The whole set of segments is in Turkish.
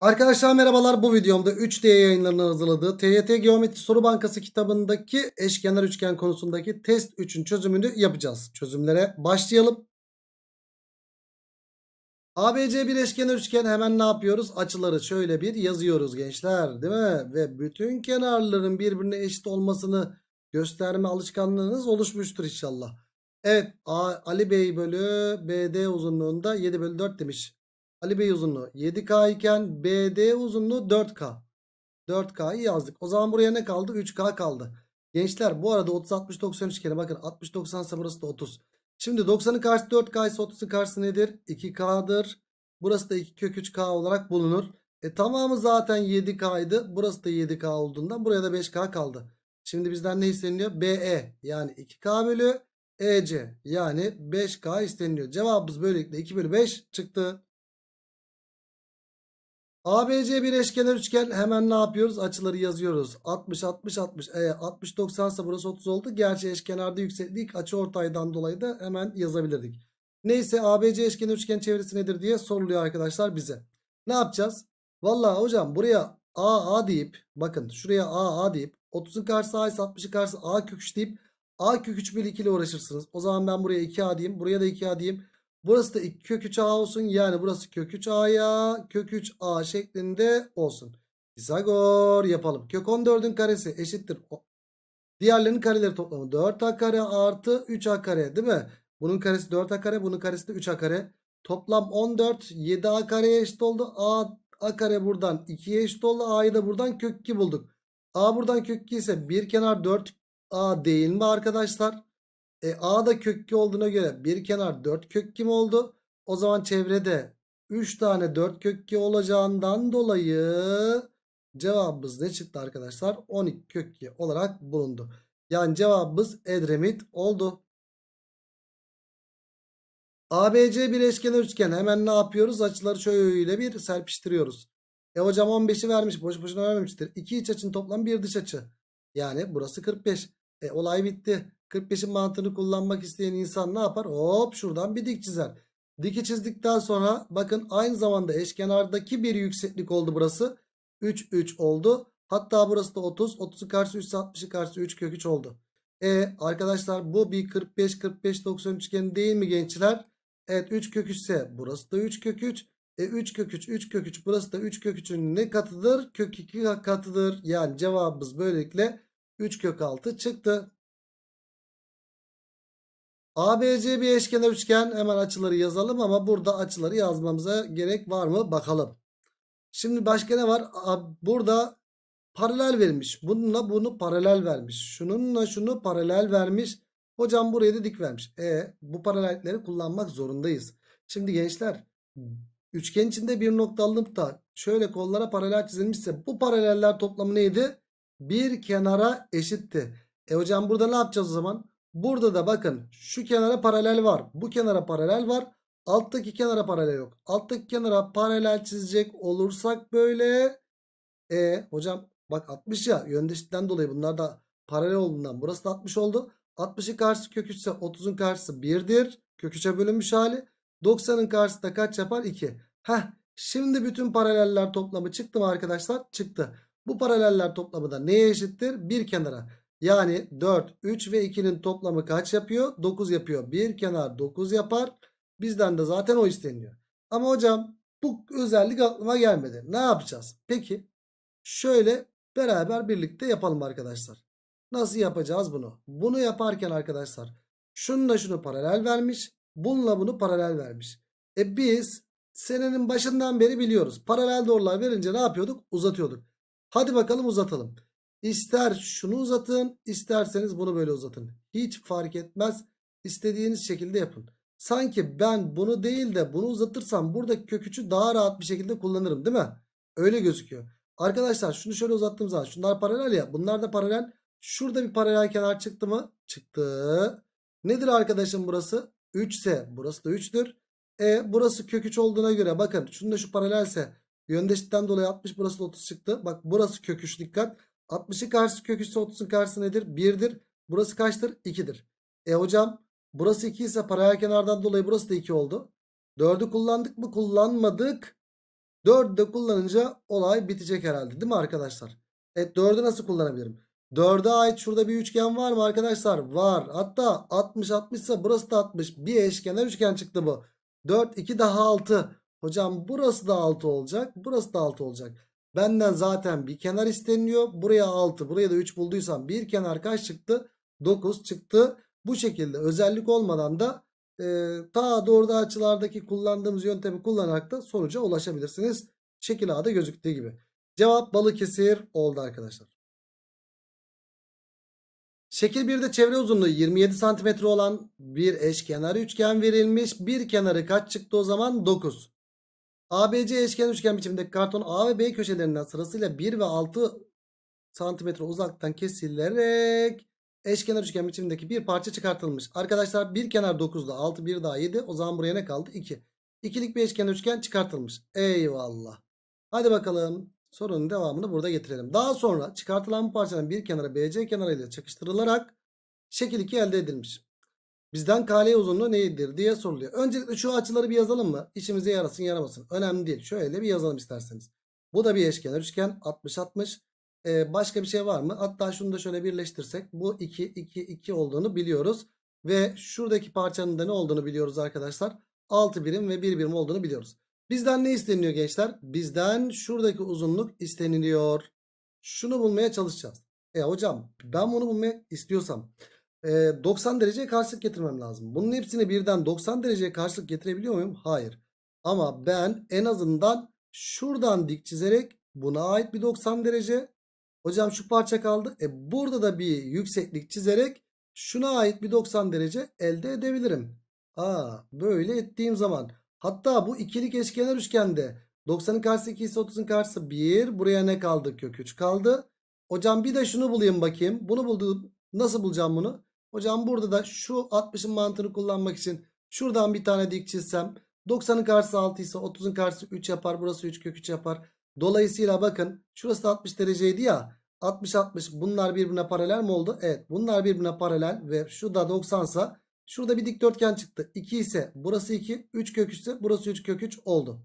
Arkadaşlar merhabalar bu videomda 3D yayınlarının hazırladığı TYT Geometri Soru Bankası kitabındaki eşkenar üçgen konusundaki test 3'ün çözümünü yapacağız. Çözümlere başlayalım. ABC bir eşkenar üçgen hemen ne yapıyoruz? Açıları şöyle bir yazıyoruz gençler değil mi? Ve bütün kenarların birbirine eşit olmasını gösterme alışkanlığınız oluşmuştur inşallah. Evet Ali Bey bölü BD uzunluğunda 7 bölü 4 demiş. Ali Bey uzunluğu 7K iken BD uzunluğu 4K. 4K'yı yazdık. O zaman buraya ne kaldı? 3K kaldı. Gençler bu arada 30 60 90 üçgeni bakın 60 90 ise burası da 30. Şimdi 90'ın karşısı 4K ise 30'un karşısı nedir? 2K'dır. Burası da 2 kök 3K olarak bulunur. E tamamı zaten 7K'ydı. Burası da 7K olduğundan buraya da 5K kaldı. Şimdi bizden ne isteniyor? BE yani 2K bölü EC yani 5K isteniyor. Cevabımız böylelikle 2 bölü 5 çıktı. ABC bir eşkenar üçgen hemen ne yapıyoruz? Açıları yazıyoruz. 60 60 60. E 60 90 ise burası 30 oldu. Gerçi eşkenarda yükseklik açı ortaydan dolayı da hemen yazabilirdik. Neyse ABC eşkenar üçgen çevresi nedir diye soruluyor arkadaşlar bize. Ne yapacağız? Valla hocam buraya A A deyip bakın şuraya A A deyip 30'un karşısı A ise 60'ın karşısı A kök 3 deyip A kök bir ikili uğraşırsınız. O zaman ben buraya 2A diyeyim. Buraya da 2A diyeyim. Burası da kök 3a olsun. Yani burası kök 3a'ya kök 3a şeklinde olsun. Pisagor yapalım. Kök 14'ün karesi eşittir. Diğerlerinin kareleri toplamı 4a kare artı 3a kare değil mi? Bunun karesi 4a kare bunun karesi de 3a kare. Toplam 14 7a kareye eşit oldu. a, a kare buradan 2'ye eşit oldu. a'yı da buradan kök 2 bulduk. a buradan kök 2 ise bir kenar 4a değil mi arkadaşlar? E A da kökü olduğuna göre bir kenar 4 kök kim oldu? O zaman çevrede 3 tane 4 kök olacağından dolayı cevabımız ne çıktı arkadaşlar? 12 kök olarak bulundu. Yani cevabımız Edremit oldu. ABC bir eşkenar üçgen. Hemen ne yapıyoruz? Açıları şöyle bir serpiştiriyoruz. E hocam 15'i vermiş. Boş boşuna vermemiştir. İki iç açın toplam bir dış açı. Yani burası 45. E olay bitti. 45'in mantığını kullanmak isteyen insan ne yapar? Hop şuradan bir dik çizer. Diki çizdikten sonra bakın aynı zamanda eşkenardaki bir yükseklik oldu burası. 3 3 oldu. Hatta burası da 30. 30'u karşı 3 60'ı karşı 3 kök 3 oldu. E arkadaşlar bu bir 45 45 90 üçgeni değil mi gençler? Evet 3 kök 3 ise burası da 3 kök 3. E 3 kök 3 3 kök 3 burası da 3 kök 3'ün ne katıdır? Kök 2 katıdır. Yani cevabımız böylelikle 3 kök 6 çıktı. ABC bir eşkenar üçgen hemen açıları yazalım ama burada açıları yazmamıza gerek var mı bakalım. Şimdi başka ne var? Burada paralel vermiş. Bununla bunu paralel vermiş. Şununla şunu paralel vermiş. Hocam buraya da dik vermiş. E bu paralellikleri kullanmak zorundayız. Şimdi gençler üçgen içinde bir nokta alınıp da şöyle kollara paralel çizilmişse bu paraleller toplamı neydi? Bir kenara eşitti. E hocam burada ne yapacağız o zaman? Burada da bakın şu kenara paralel var. Bu kenara paralel var. Alttaki kenara paralel yok. Alttaki kenara paralel çizecek olursak böyle. E hocam bak 60 ya yöndeşikten dolayı bunlar da paralel olduğundan burası da 60 oldu. 60'ın karşısı kök 3 ise 30'un karşısı 1'dir. Kök 3'e bölünmüş hali. 90'ın karşısı da kaç yapar? 2. Heh şimdi bütün paraleller toplamı çıktı mı arkadaşlar? Çıktı. Bu paraleller toplamı da neye eşittir? Bir kenara. Yani 4, 3 ve 2'nin toplamı kaç yapıyor? 9 yapıyor. Bir kenar 9 yapar. Bizden de zaten o isteniyor. Ama hocam bu özellik aklıma gelmedi. Ne yapacağız? Peki şöyle beraber birlikte yapalım arkadaşlar. Nasıl yapacağız bunu? Bunu yaparken arkadaşlar şununla şunu paralel vermiş. Bununla bunu paralel vermiş. E biz senenin başından beri biliyoruz. Paralel doğrular verince ne yapıyorduk? Uzatıyorduk. Hadi bakalım uzatalım. İster şunu uzatın isterseniz bunu böyle uzatın. Hiç fark etmez. İstediğiniz şekilde yapın. Sanki ben bunu değil de bunu uzatırsam buradaki köküçü daha rahat bir şekilde kullanırım değil mi? Öyle gözüküyor. Arkadaşlar şunu şöyle uzattığım zaman şunlar paralel ya. Bunlar da paralel. Şurada bir paralel kenar çıktı mı? Çıktı. Nedir arkadaşım burası? 3 ise burası da 3'tür. E burası köküç olduğuna göre bakın şunda şu paralelse yöndeşlikten dolayı 60 burası da 30 çıktı. Bak burası köküç. 3 dikkat. 60'ın karşısı kök 3 30'un karşısı nedir? 1'dir. Burası kaçtır? 2'dir. E hocam burası 2 ise paralel kenardan dolayı burası da 2 oldu. 4'ü kullandık mı? Kullanmadık. 4'ü de kullanınca olay bitecek herhalde değil mi arkadaşlar? Evet 4'ü nasıl kullanabilirim? 4'e ait şurada bir üçgen var mı arkadaşlar? Var. Hatta 60 60 ise burası da 60. Bir eşkenar üçgen çıktı bu. 4 2 daha 6. Hocam burası da 6 olacak. Burası da 6 olacak. Benden zaten bir kenar isteniliyor. Buraya 6 buraya da 3 bulduysam bir kenar kaç çıktı? 9 çıktı. Bu şekilde özellik olmadan da e, ta doğruda açılardaki kullandığımız yöntemi kullanarak da sonuca ulaşabilirsiniz. Şekil A'da gözüktüğü gibi. Cevap Balıkesir oldu arkadaşlar. Şekil 1'de çevre uzunluğu 27 cm olan bir eşkenar üçgen verilmiş. Bir kenarı kaç çıktı o zaman? 9. ABC eşkenar üçgen biçiminde karton A ve B köşelerinden sırasıyla 1 ve 6 santimetre uzaktan kesilerek eşkenar üçgen biçimindeki bir parça çıkartılmış. Arkadaşlar bir kenar 9'da 6 bir daha 7 o zaman buraya ne kaldı? 2. İkilik bir eşkenar üçgen çıkartılmış. Eyvallah. Hadi bakalım sorunun devamını burada getirelim. Daha sonra çıkartılan bu parçanın bir kenarı BC kenarıyla çakıştırılarak şekil 2 elde edilmiş. Bizden kale uzunluğu nedir diye soruluyor. Öncelikle şu açıları bir yazalım mı? İşimize yarasın yaramasın. Önemli değil. Şöyle bir yazalım isterseniz. Bu da bir eşkenar üçgen. 60-60. Ee, başka bir şey var mı? Hatta şunu da şöyle birleştirsek. Bu 2, 2, 2 olduğunu biliyoruz. Ve şuradaki parçanın da ne olduğunu biliyoruz arkadaşlar. 6 birim ve 1 birim olduğunu biliyoruz. Bizden ne isteniyor gençler? Bizden şuradaki uzunluk isteniliyor. Şunu bulmaya çalışacağız. E hocam ben bunu bulmak istiyorsam e, 90 dereceye karşılık getirmem lazım. Bunun hepsini birden 90 dereceye karşılık getirebiliyor muyum? Hayır. Ama ben en azından şuradan dik çizerek buna ait bir 90 derece. Hocam şu parça kaldı. E, burada da bir yükseklik çizerek şuna ait bir 90 derece elde edebilirim. Aa, böyle ettiğim zaman hatta bu ikilik eşkenar üçgende 90'ın karşısı 2 ise 30'un karşısı 1. Buraya ne kaldı? Kök 3 kaldı. Hocam bir de şunu bulayım bakayım. Bunu buldum. Nasıl bulacağım bunu? Hocam burada da şu 60'ın mantığını kullanmak için şuradan bir tane dik çizsem 90'ın karşısı 6 ise 30'ın karşısı 3 yapar. Burası 3 kök 3 yapar. Dolayısıyla bakın şurası 60 dereceydi ya. 60 60 bunlar birbirine paralel mi oldu? Evet bunlar birbirine paralel ve şu da 90 sa şurada bir dikdörtgen çıktı. 2 ise burası 2 3 kök 3 ise burası 3 kök 3 oldu.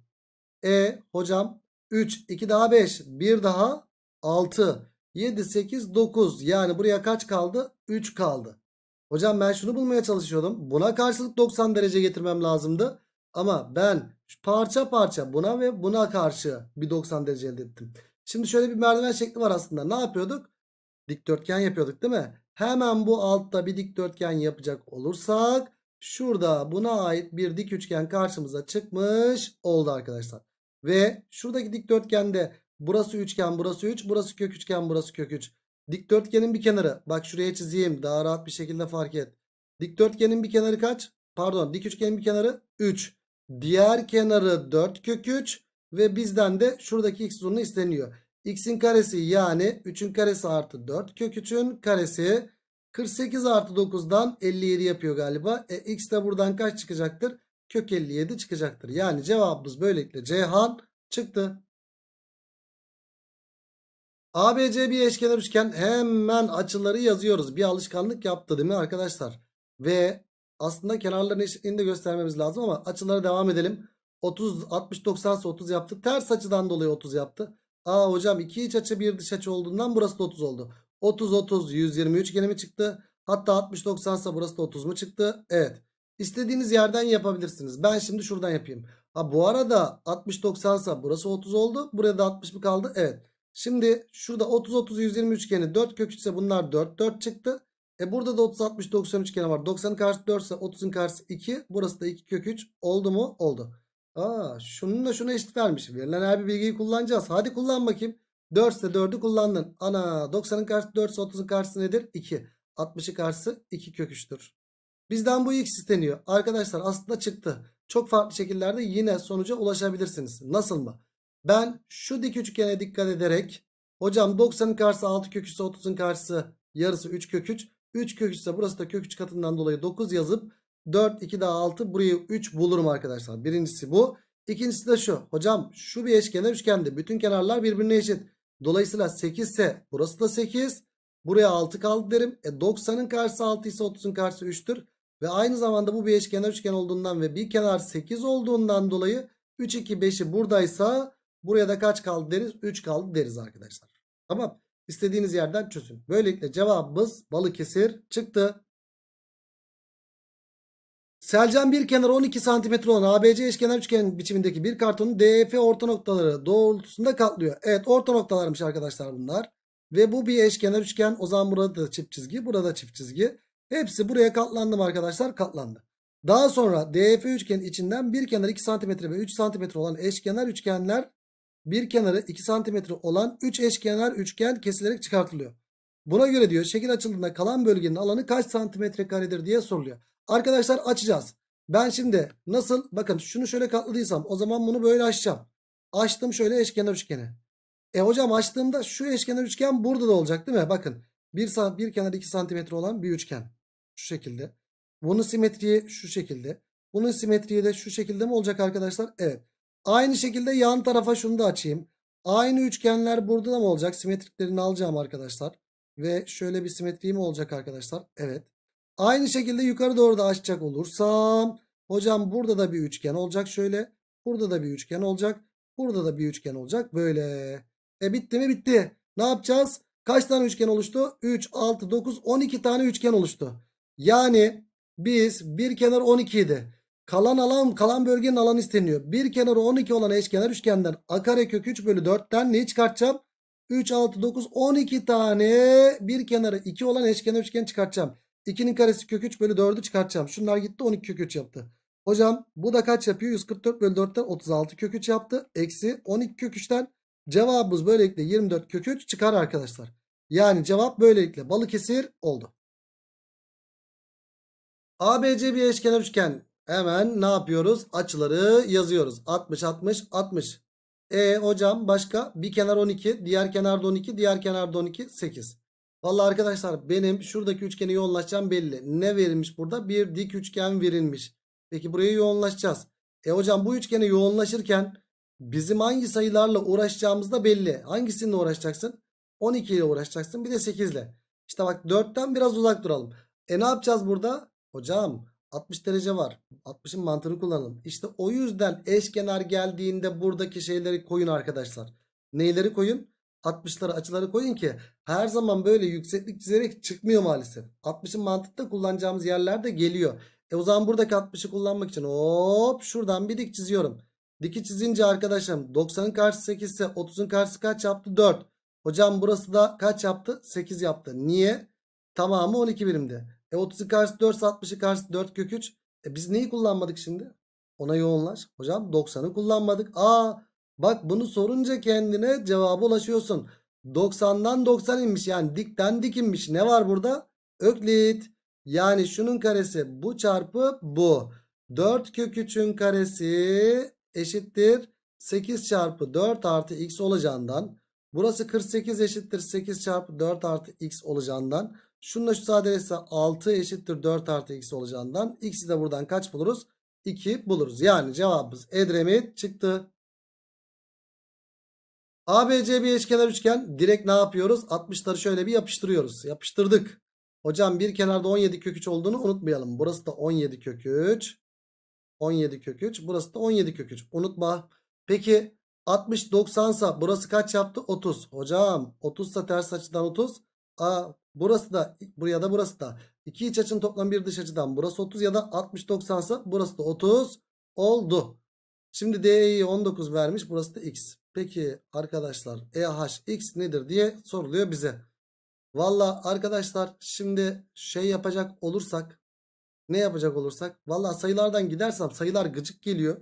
E hocam 3 2 daha 5 1 daha 6 7 8 9 yani buraya kaç kaldı? 3 kaldı. Hocam ben şunu bulmaya çalışıyordum. Buna karşılık 90 derece getirmem lazımdı. Ama ben parça parça buna ve buna karşı bir 90 derece elde ettim. Şimdi şöyle bir merdiven şekli var aslında. Ne yapıyorduk? Dikdörtgen yapıyorduk değil mi? Hemen bu altta bir dikdörtgen yapacak olursak şurada buna ait bir dik üçgen karşımıza çıkmış oldu arkadaşlar. Ve şuradaki dikdörtgende burası üçgen burası 3 burası kök üçgen burası kök 3. Dikdörtgenin bir kenarı. Bak şuraya çizeyim. Daha rahat bir şekilde fark et. Dikdörtgenin bir kenarı kaç? Pardon dik üçgenin bir kenarı 3. Diğer kenarı 4 kök 3. Ve bizden de şuradaki x uzunluğu isteniyor. x'in karesi yani 3'ün karesi artı 4 kök 3'ün karesi 48 artı 9'dan 57 yapıyor galiba. E, x de buradan kaç çıkacaktır? Kök 57 çıkacaktır. Yani cevabımız böylelikle Ceyhan çıktı. ABC bir eşkenar üçgen hemen açıları yazıyoruz. Bir alışkanlık yaptı değil mi arkadaşlar? Ve aslında kenarların eşitliğini de göstermemiz lazım ama açılara devam edelim. 30, 60, 90 30 yaptı. Ters açıdan dolayı 30 yaptı. Aa hocam iki iç açı bir dış açı olduğundan burası da 30 oldu. 30, 30, 120 üçgeni mi çıktı? Hatta 60, 90 ise burası da 30 mu çıktı? Evet. İstediğiniz yerden yapabilirsiniz. Ben şimdi şuradan yapayım. Ha bu arada 60, 90 ise burası 30 oldu. Buraya da 60 mı kaldı? Evet. Şimdi şurada 30-30-120 üçgeni 4 kök ise bunlar 4. 4 çıktı. E burada da 30-60-90 üçgeni var. 90'ın karşısı 4 ise 30'un karşısı 2. Burası da 2 kök 3. Oldu mu? Oldu. Aa, şununla şuna eşit vermiş. Verilen her bir bilgiyi kullanacağız. Hadi kullan bakayım. 4 ise 4'ü kullandın. Ana 90'ın karşısı 4 ise 30'un karşısı nedir? 2. 60'ı karşısı 2 kök 3'tür. Bizden bu x isteniyor. Arkadaşlar aslında çıktı. Çok farklı şekillerde yine sonuca ulaşabilirsiniz. Nasıl mı? Ben şu dik üçgene dikkat ederek hocam 90'ın karşısı 6 köküse, 3 30'un karşısı yarısı 3 kök 3. 3 kök 3 ise burası da kök 3 katından dolayı 9 yazıp 4 2 daha 6 burayı 3 bulurum arkadaşlar. Birincisi bu. İkincisi de şu. Hocam şu bir eşkenar üçgende bütün kenarlar birbirine eşit. Dolayısıyla 8 ise burası da 8. Buraya 6 kaldı derim. E 90'ın karşısı 6 ise 30'un karşısı 3'tür. Ve aynı zamanda bu bir eşkenar üçgen olduğundan ve bir kenar 8 olduğundan dolayı 3 2 5'i buradaysa Buraya da kaç kaldı deriz? 3 kaldı deriz arkadaşlar. Tamam. İstediğiniz yerden çözün. Böylelikle cevabımız Balıkesir çıktı. Selcan bir kenar 12 cm olan ABC eşkenar üçgen biçimindeki bir kartonun DF orta noktaları doğrultusunda katlıyor. Evet orta noktalarmış arkadaşlar bunlar. Ve bu bir eşkenar üçgen. O zaman burada da çift çizgi. Burada da çift çizgi. Hepsi buraya katlandı mı arkadaşlar? Katlandı. Daha sonra DF üçgen içinden bir kenar 2 cm ve 3 cm olan eşkenar üçgenler bir kenarı 2 santimetre olan 3 eşkenar üçgen kesilerek çıkartılıyor. Buna göre diyor şekil açıldığında kalan bölgenin alanı kaç santimetre karedir diye soruluyor. Arkadaşlar açacağız. Ben şimdi nasıl bakın şunu şöyle katladıysam o zaman bunu böyle açacağım. Açtım şöyle eşkenar üçgeni. E hocam açtığımda şu eşkenar üçgen burada da olacak değil mi? Bakın bir, bir kenar 2 santimetre olan bir üçgen. Şu şekilde. Bunun simetriği şu şekilde. Bunun simetriği de şu şekilde mi olacak arkadaşlar? Evet. Aynı şekilde yan tarafa şunu da açayım. Aynı üçgenler burada da mı olacak? Simetriklerini alacağım arkadaşlar. Ve şöyle bir simetriğim olacak arkadaşlar. Evet. Aynı şekilde yukarı doğru da açacak olursam. Hocam burada da bir üçgen olacak şöyle. Burada da bir üçgen olacak. Burada da bir üçgen olacak. Böyle. E bitti mi? Bitti. Ne yapacağız? Kaç tane üçgen oluştu? 3, 6, 9, 12 tane üçgen oluştu. Yani biz bir kenar 12 idi. Kalan alan kalan bölgenin alanı isteniyor. Bir kenarı 12 olan eşkenar üçgenden a karekök 3 bölü 4'ten neyi çıkartacağım? 3, 6, 9, 12 tane bir kenarı 2 olan eşkenar üçgen çıkartacağım. 2'nin karesi kök 3 bölü 4'ü çıkartacağım. Şunlar gitti 12 kök 3 yaptı. Hocam bu da kaç yapıyor? 144 bölü 4'ten 36 kök 3 yaptı. Eksi 12 kök 3'ten cevabımız böylelikle 24 kök 3 çıkar arkadaşlar. Yani cevap böylelikle Balıkesir oldu. ABC bir eşkenar üçgen. Hemen ne yapıyoruz? Açıları yazıyoruz. 60 60 60. E hocam başka bir kenar 12, diğer kenar da 12, diğer kenar da 12 8. Vallahi arkadaşlar benim şuradaki üçgeni yoğunlaşacağım belli. Ne verilmiş burada? Bir dik üçgen verilmiş. Peki buraya yoğunlaşacağız. E hocam bu üçgene yoğunlaşırken bizim hangi sayılarla uğraşacağımız da belli. Hangisinle uğraşacaksın? 12 ile uğraşacaksın bir de 8 ile. İşte bak 4'ten biraz uzak duralım. E ne yapacağız burada? Hocam 60 derece var. 60'ın mantığını kullanalım. İşte o yüzden eşkenar geldiğinde buradaki şeyleri koyun arkadaşlar. Neyleri koyun? 60'ları açıları koyun ki her zaman böyle yükseklik çizerek çıkmıyor maalesef. 60'ın mantıkta kullanacağımız yerler de geliyor. E o zaman buradaki 60'ı kullanmak için hop şuradan bir dik çiziyorum. Diki çizince arkadaşım 90'ın karşısı 8 ise 30'un karşısı kaç yaptı? 4. Hocam burası da kaç yaptı? 8 yaptı. Niye? Tamamı 12 birimdi. E 30'u karşı 4 60'ı karşı 4 kök 3. E biz neyi kullanmadık şimdi? Ona yoğunlaş. Hocam 90'ı kullanmadık. Aa bak bunu sorunca kendine cevaba ulaşıyorsun. 90'dan 90 inmiş yani dikten dik inmiş. Ne var burada? Öklit. Yani şunun karesi bu çarpı bu. 4 kök 3'ün karesi eşittir 8 çarpı 4 artı x olacağından. Burası 48 eşittir 8 çarpı 4 artı x olacağından. Şununla şu sadeleşse 6 eşittir 4 artı x olacağından x'i de buradan kaç buluruz? 2 buluruz. Yani cevabımız Edremit çıktı. ABC bir eşkenar üçgen. Direkt ne yapıyoruz? 60'ları şöyle bir yapıştırıyoruz. Yapıştırdık. Hocam bir kenarda 17 köküç olduğunu unutmayalım. Burası da 17 köküç. 17 köküç. Burası da 17 köküç. Unutma. Peki 60 90 sa burası kaç yaptı? 30. Hocam 30 sa ters açıdan 30. Aa Burası da buraya da burası da. İki iç açının toplam bir dış açıdan burası 30 ya da 60 90 ise burası da 30 oldu. Şimdi D'yi 19 vermiş. Burası da X. Peki arkadaşlar EH X nedir diye soruluyor bize. Valla arkadaşlar şimdi şey yapacak olursak ne yapacak olursak valla sayılardan gidersem sayılar gıcık geliyor.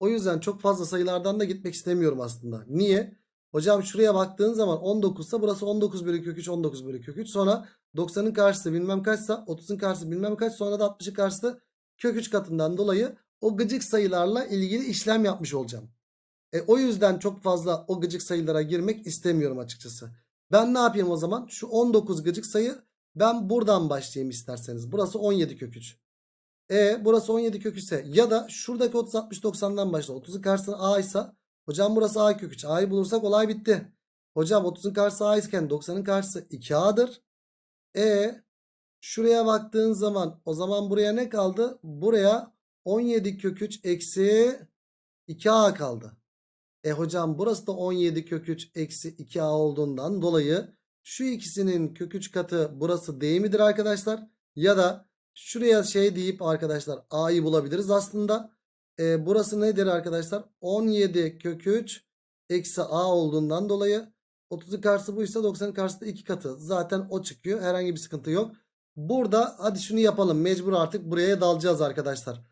O yüzden çok fazla sayılardan da gitmek istemiyorum aslında. Niye? Hocam şuraya baktığın zaman 19 ise burası 19 bölü kök 3 19 bölü kök 3. Sonra 90'ın karşısı bilmem kaçsa 30'un karşısı bilmem kaç sonra da 60'ın karşısı kök 3 katından dolayı o gıcık sayılarla ilgili işlem yapmış olacağım. E, o yüzden çok fazla o gıcık sayılara girmek istemiyorum açıkçası. Ben ne yapayım o zaman? Şu 19 gıcık sayı ben buradan başlayayım isterseniz. Burası 17 kök 3. E burası 17 kök 3 ise ya da şuradaki 30 60 90'dan başla. 30'un karşısına A ise Hocam burası a kök 3. A'yı bulursak olay bitti. Hocam 30'un karşısı a iken 90'ın karşısı 2a'dır. E şuraya baktığın zaman o zaman buraya ne kaldı? Buraya 17 kök 3 eksi 2a kaldı. E hocam burası da 17 kök 3 eksi 2a olduğundan dolayı şu ikisinin kök 3 katı burası değil midir arkadaşlar? Ya da şuraya şey deyip arkadaşlar a'yı bulabiliriz aslında. E, burası nedir arkadaşlar? 17 kök 3 eksi a olduğundan dolayı 30'un karşısı buysa 90'ın karşısı da 2 katı. Zaten o çıkıyor. Herhangi bir sıkıntı yok. Burada hadi şunu yapalım. Mecbur artık buraya dalacağız arkadaşlar.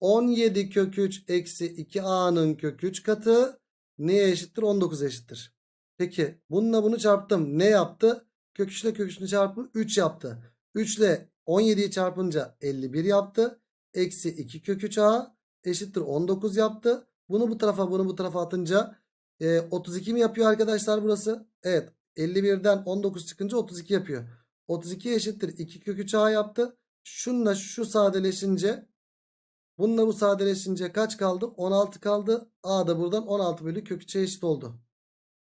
17 kök 3 eksi 2a'nın kök 3 katı neye eşittir? 19 eşittir. Peki bununla bunu çarptım. Ne yaptı? Kök 3 ile kök 3'ün çarpımı 3 yaptı. 3 ile 17'yi çarpınca 51 yaptı. Eksi 2 kök 3a eşittir 19 yaptı. Bunu bu tarafa bunu bu tarafa atınca e, 32 mi yapıyor arkadaşlar burası? Evet 51'den 19 çıkınca 32 yapıyor. 32 eşittir 2 kök 3a yaptı. Şununla şu sadeleşince bununla bu sadeleşince kaç kaldı? 16 kaldı. A da buradan 16 bölü kök 3'e eşit oldu.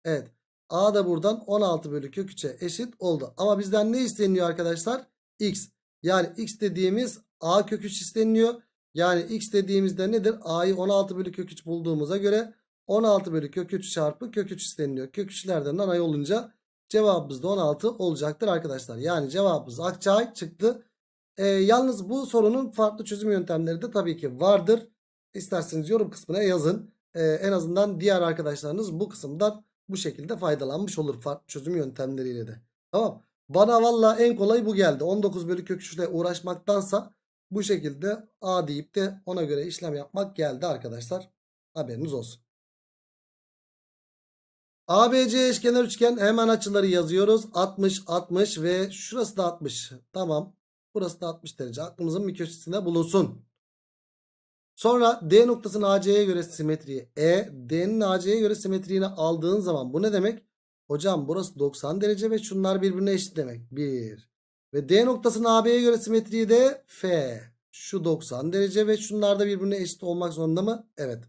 Evet A da buradan 16 bölü kök 3'e eşit oldu. Ama bizden ne isteniyor arkadaşlar? X. Yani X dediğimiz A kök 3 isteniyor. Yani x dediğimizde nedir? a'yı 16 bölü kök 3 bulduğumuza göre 16 bölü kök 3 çarpı kök 3 isteniliyor. Kök 3'lerden nanay olunca cevabımız da 16 olacaktır arkadaşlar. Yani cevabımız Akçay çıktı. Ee, yalnız bu sorunun farklı çözüm yöntemleri de tabii ki vardır. İsterseniz yorum kısmına yazın. Ee, en azından diğer arkadaşlarınız bu kısımdan bu şekilde faydalanmış olur farklı çözüm yöntemleriyle de. Tamam. Bana valla en kolay bu geldi. 19 bölü kök 3 ile uğraşmaktansa bu şekilde A deyip de ona göre işlem yapmak geldi arkadaşlar. Haberiniz olsun. ABC eşkenar üçgen hemen açıları yazıyoruz. 60, 60 ve şurası da 60. Tamam. Burası da 60 derece. Aklımızın bir köşesinde bulunsun. Sonra D noktasının AC'ye göre simetriği E, D'nin AC'ye göre simetriğini aldığın zaman bu ne demek? Hocam burası 90 derece ve şunlar birbirine eşit demek. 1. Ve D noktasının AB'ye göre simetriği de F. Şu 90 derece ve şunlar da birbirine eşit olmak zorunda mı? Evet.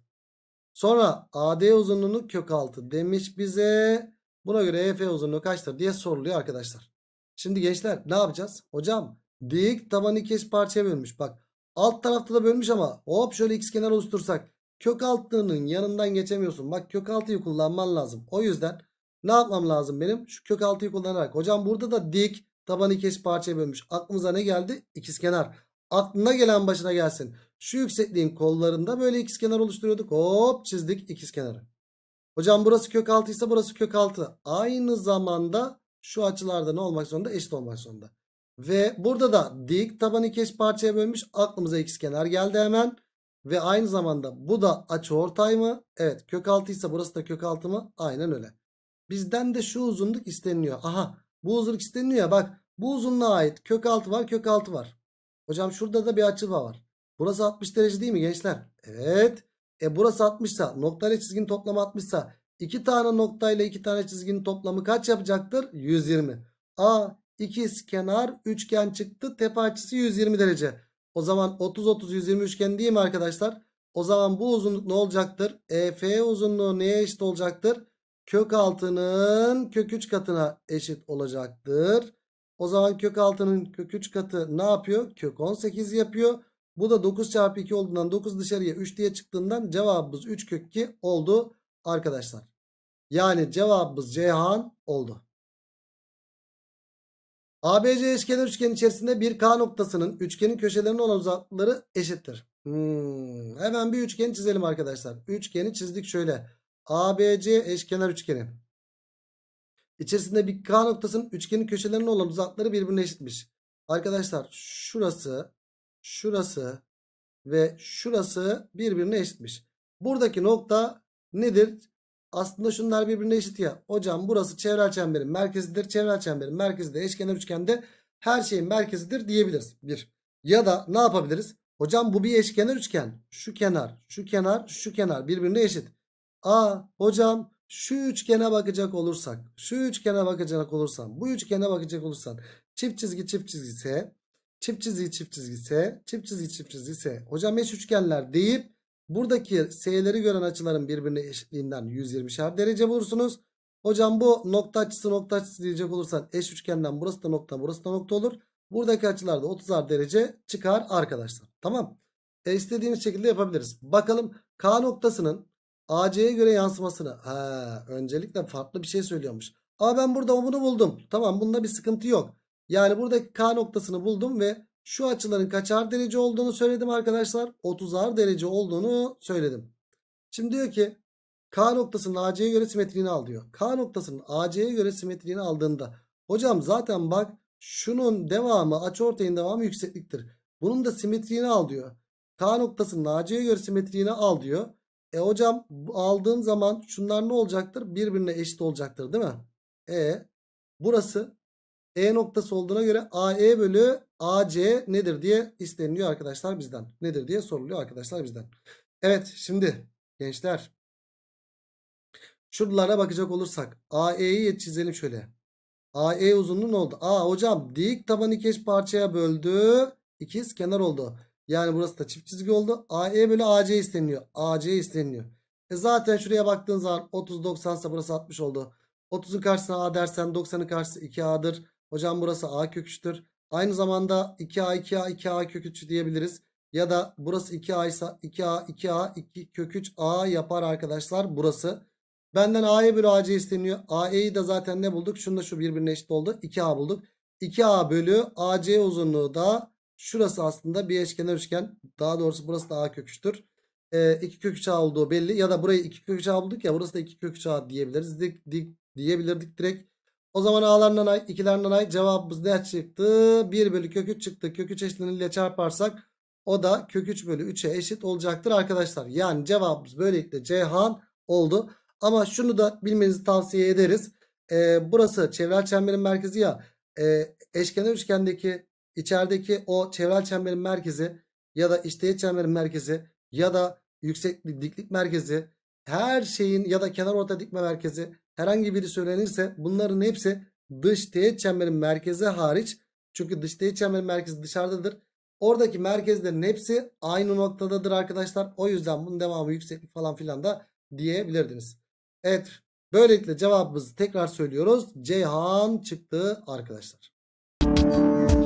Sonra AD uzunluğunu kök 6 demiş bize. Buna göre EF uzunluğu kaçtır diye soruluyor arkadaşlar. Şimdi gençler ne yapacağız? Hocam dik tabanı iki eş parçaya bölmüş. Bak alt tarafta da bölmüş ama hop şöyle x kenar oluştursak. Kök altının yanından geçemiyorsun. Bak kök 6'yı kullanman lazım. O yüzden ne yapmam lazım benim? Şu kök 6'yı kullanarak. Hocam burada da dik Tabanı iki eş parçaya bölmüş. Aklımıza ne geldi? İkizkenar. Aklına gelen başına gelsin. Şu yüksekliğin kollarında böyle ikizkenar oluşturuyorduk. Hop çizdik ikizkenarı. Hocam burası kök altı ise burası kök altı. Aynı zamanda şu açılarda ne olmak zorunda? Eşit olmak zorunda. Ve burada da dik tabanı iki eş parçaya bölmüş. Aklımıza ikizkenar geldi hemen. Ve aynı zamanda bu da açı ortay mı? Evet kök altı ise burası da kök altı mı? Aynen öyle. Bizden de şu uzunluk isteniliyor. Aha bu uzunluk isteniliyor ya bak. Bu uzunluğa ait kök altı var kök altı var. Hocam şurada da bir açılma var. Burası 60 derece değil mi gençler? Evet. E burası 60 sa noktayla çizginin toplamı 60 sa 2 tane noktayla 2 tane çizginin toplamı kaç yapacaktır? 120. A ikiz kenar üçgen çıktı. Tepe açısı 120 derece. O zaman 30 30 120 üçgen değil mi arkadaşlar? O zaman bu uzunluk ne olacaktır? EF uzunluğu neye eşit olacaktır? Kök altının kök 3 katına eşit olacaktır. O zaman kök 6'nın kök 3 katı ne yapıyor? Kök 18 yapıyor. Bu da 9 çarpı 2 olduğundan 9 dışarıya 3 diye çıktığından cevabımız 3 kök 2 oldu arkadaşlar. Yani cevabımız Cihan oldu. ABC eşkenar üçgen içerisinde bir K noktasının üçgenin köşelerinin olan uzaklıkları eşittir. Hmm. Hemen bir üçgen çizelim arkadaşlar. Üçgeni çizdik şöyle. ABC eşkenar üçgeni. İçerisinde bir K noktasının üçgenin köşelerinin olan uzakları birbirine eşitmiş. Arkadaşlar şurası, şurası ve şurası birbirine eşitmiş. Buradaki nokta nedir? Aslında şunlar birbirine eşit ya. Hocam burası çevrel çemberin merkezidir. Çevrel çemberin merkezi de eşkenar üçgende her şeyin merkezidir diyebiliriz. Bir. Ya da ne yapabiliriz? Hocam bu bir eşkenar üçgen. Şu kenar, şu kenar, şu kenar birbirine eşit. Aa hocam şu üçgene bakacak olursak şu üçgene bakacak olursan bu üçgene bakacak olursan çift çizgi çift çizgi ise, çift çizgi çift çizgi ise, çift çizgi çift çizgi ise, hocam eş üçgenler deyip buradaki S'leri gören açıların birbirine eşitliğinden 120'şer derece bulursunuz. Hocam bu nokta açısı nokta açısı diyecek olursan eş üçgenden burası da nokta burası da nokta olur. Buradaki açılar da 30'ar derece çıkar arkadaşlar. Tamam. E istediğimiz şekilde yapabiliriz. Bakalım K noktasının AC'ye göre yansımasını. Ha, öncelikle farklı bir şey söylüyormuş. Ama ben burada bunu buldum. Tamam bunda bir sıkıntı yok. Yani buradaki K noktasını buldum ve şu açıların kaçar derece olduğunu söyledim arkadaşlar. 30'ar derece olduğunu söyledim. Şimdi diyor ki K noktasının AC'ye göre simetriğini al diyor. K noktasının AC'ye göre simetriğini aldığında hocam zaten bak şunun devamı açıortayın devamı yüksekliktir. Bunun da simetriğini al diyor. K noktasının AC'ye göre simetriğini al diyor. E hocam aldığım zaman şunlar ne olacaktır? Birbirine eşit olacaktır değil mi? E burası E noktası olduğuna göre AE bölü AC nedir diye isteniliyor arkadaşlar bizden. Nedir diye soruluyor arkadaşlar bizden. Evet şimdi gençler şuralara bakacak olursak AE'yi çizelim şöyle. AE uzunluğu ne oldu? A hocam dik taban iki eş parçaya böldü. İkiz kenar oldu. Yani burası da çift çizgi oldu. AE bölü AC isteniyor. AC isteniyor. E zaten şuraya baktığın zaman 30 90 ise burası 60 oldu. 30'un karşısına A dersen 90'ın karşısı 2A'dır. Hocam burası A kök 3'tür. Aynı zamanda 2A 2A 2A kök 3 diyebiliriz. Ya da burası 2A ise 2A 2A 2 kök 3 A yapar arkadaşlar burası. Benden AE bölü AC isteniyor. AE'yi de zaten ne bulduk? Şununla şu birbirine eşit oldu. 2A bulduk. 2A bölü AC uzunluğu da Şurası aslında bir eşkenar üçgen. Daha doğrusu burası da A köküçtür. E, ee, iki köküç A olduğu belli. Ya da burayı iki köküç A bulduk ya. Burası da iki köküç A diyebiliriz. Dik, dik, diyebilirdik direkt. O zaman A'larından ay, 2'lerden ay cevabımız ne çıktı? 1 bölü köküç çıktı. Köküç eşleniyle çarparsak o da köküç bölü 3'e eşit olacaktır arkadaşlar. Yani cevabımız böylelikle Cihan oldu. Ama şunu da bilmenizi tavsiye ederiz. Ee, burası çevrel çemberin merkezi ya. E, eşkenar üçgendeki içerideki o çevrel çemberin merkezi ya da işteğet çemberin merkezi ya da yükseklik diklik merkezi her şeyin ya da kenar orta dikme merkezi herhangi biri söylenirse bunların hepsi dış teğet çemberin merkezi hariç çünkü dış teğet çemberin merkezi dışarıdadır. Oradaki merkezlerin hepsi aynı noktadadır arkadaşlar. O yüzden bunun devamı yükseklik falan filan da diyebilirdiniz. Evet böylelikle cevabımızı tekrar söylüyoruz. Ceyhan çıktı arkadaşlar.